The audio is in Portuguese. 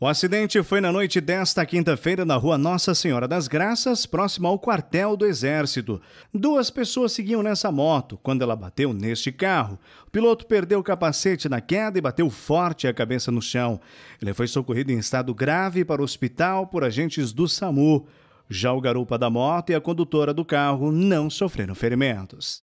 O acidente foi na noite desta quinta-feira na rua Nossa Senhora das Graças, próximo ao quartel do Exército. Duas pessoas seguiam nessa moto quando ela bateu neste carro. O piloto perdeu o capacete na queda e bateu forte a cabeça no chão. Ele foi socorrido em estado grave para o hospital por agentes do SAMU. Já o garupa da moto e a condutora do carro não sofreram ferimentos.